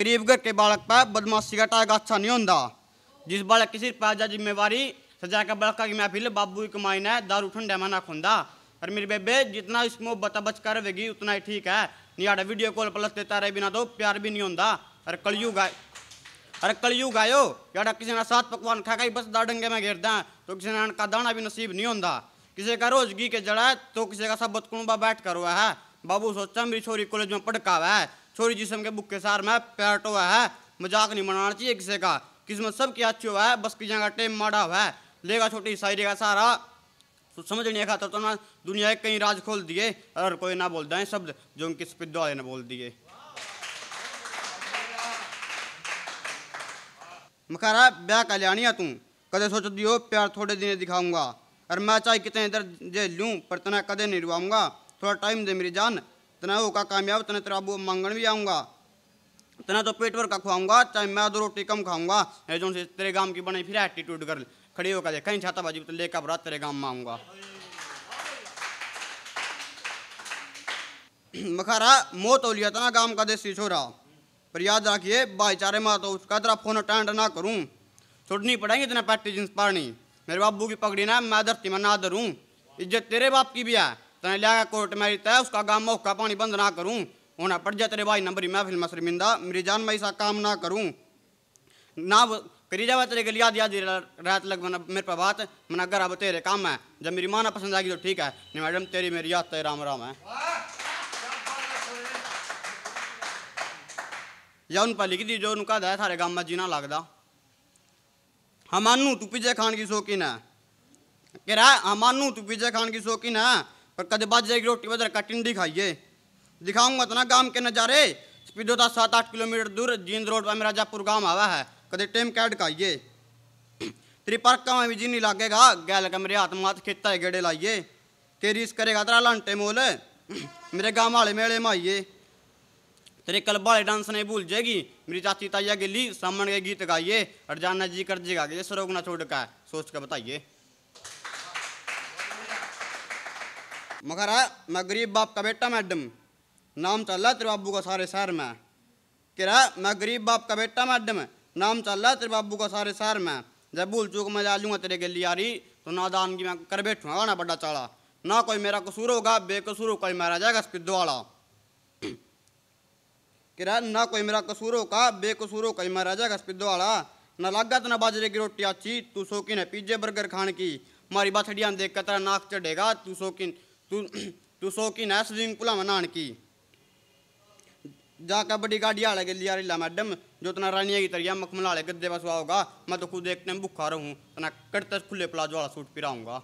गरीब घर के बालक पर बदमाशी का टाइगा अच्छा नहीं होता जिस बालक की सिर्फ पैजा जिम्मेवारी सजा का बड़का की महफिल बाबू की माई ने दारू ठंडे मना खोंदा और मेरी बेबे जितना इसमें बता बच कर रहेगी उतना ही ठीक है नहीं वीडियो कॉल प्लस देता रहे बिना तो प्यार भी नहीं होता अरे कलयू गाय अरे कलयू गायो याड़ा किसी ने सात पकवान खा गई बस डंगे में घेर दें तो किसी ने का दाना भी नसीब नहीं होता किसी का रोजगी के जड़ा है तो किसी का सब बतकुणबा बैठ कर हुआ है बाबू सोचा मेरी छोरी कॉलेज में पढ़का हुआ है छोरी जिसम के बुक के सार में पैट हुआ है मजाक नहीं मनाना चाहिए किसी का किस्मत सब की अच्छी हुआ है बस की जगह टेम माड़ा हुआ है लेगा छोटी शायरी का सारा तो समझ नहीं खाता तो ना दुनिया के कहीं राज खोल दिए और कोई ना बोल दें शब्द जो उनकी स्पिद ने बोल दिए मखारा ब्याह का लियानिया तू कदे सोच दियो प्यार थोड़े दिन दिखाऊंगा और मैं चाहे कितने इधर जे लूँ पर तना कदे नहीं रुआऊंगा थोड़ा टाइम दे मेरी जान તના હોકા कामयाब ને તરાબુ મંગણવી આઉંગા તના તો પેટ ભર કા ખાઉંગા ચા મેદુ રોટી કમ ખાઉંગા એ જો સે તરે ગામ કી બને ફિર એટિટ્યુડ કર ખડી હોકા કે કઈ છાતા ભાજી લે કા બરત તરે ગામ માં આઉંગા મખારા મોત ઓલિયા તના ગામ કા દેશી છોરા પર યાદ રાખીએ બાઈ ચારે માં તો ઉસ કતરા ફોન અટેન્ડ ના કરું છોડની પડેગી તના પટજીસ પારની મેરે બાપુ કી પગડી ના મેદર તિમના દરું ઇજ્જત તરે બાપ કી ભી આ तने लिया कोर्ट में तय उसका गाँव मौका पानी बंद ना करूँ होना पढ़ जाए तेरे भाई नंबरी महफिल में शर्मिंदा मेरी जान मई सा काम ना करूँ ना करी जावा तेरे गलिया दिया याद रात लग मना मेरे पर बात मना घर अब तेरे काम है जब मेरी माँ ना पसंद आएगी तो ठीक है नहीं मैडम तेरी मेरी याद तेरे तो राम राम है या उन पर लिख दी जो उनका दया थारे गाँव में जीना लगता हमानू तू पिज्जे खान की शौकीन है कह रहा है हमानू तू पिज्जे खान की शौकीन है पर कद बाद जाएगी रोटी बदर कटिन टिंडी खाइए दिखाऊंगा तो ना गांव के नज़ारे स्पीडो दस सात आठ किलोमीटर दूर जींद रोड पर मेरा जयपुर गांव आवा है कदे टेम कैड खाइए तेरी पर भी जी नहीं लागेगा गैल का मेरे हाथ मत खेता है गेड़े लाइए तेरी इस करेगा तेरा लांटे मोल मेरे गांव वाले मेले में आइए तेरे कल वाले डांस नहीं भूल जाएगी मेरी चाची ताइया गिली सामने के गीत गाइए और जानना जी कर जी गा सरोग ना छोड़ का सोच कर बताइए मगर है मैं गरीब बाप का बेटा मैडम नाम चल रहा तेरे बाबू का सारे शहर में कह रहा मैं गरीब बाप का बेटा मैडम नाम चल रहा तेरे बाबू का सारे शहर में जब भूल चूक मैं जा लूँगा तेरे गली यारी तो नादान की मैं कर बैठूँगा ना बड़ा चाड़ा ना कोई मेरा कसूर होगा बेकसूर हो कोई मारा जाएगा स्पिदो वाला किरा ना कोई मेरा कसूर होगा बेकसूर हो कोई मारा जाएगा स्पिदो वाला ना लागत ना बाजरे की रोटी अच्छी तू शौकीन है पिज्जे बर्गर खाने की मारी बाछड़ियाँ देख कर तेरा नाक चढ़ेगा तू शौकीन तू तू शौकीन है स्विमिंग पूल में नहाने की जा कबड्डी गाड़ी आ गली यार मैडम जो तना रानिया की तरिया मखमला गद्दे बसवा होगा मैं तो खुद एक टाइम भूखा रहूँ तना कड़ते खुले प्लाजो वाला सूट पिराऊंगा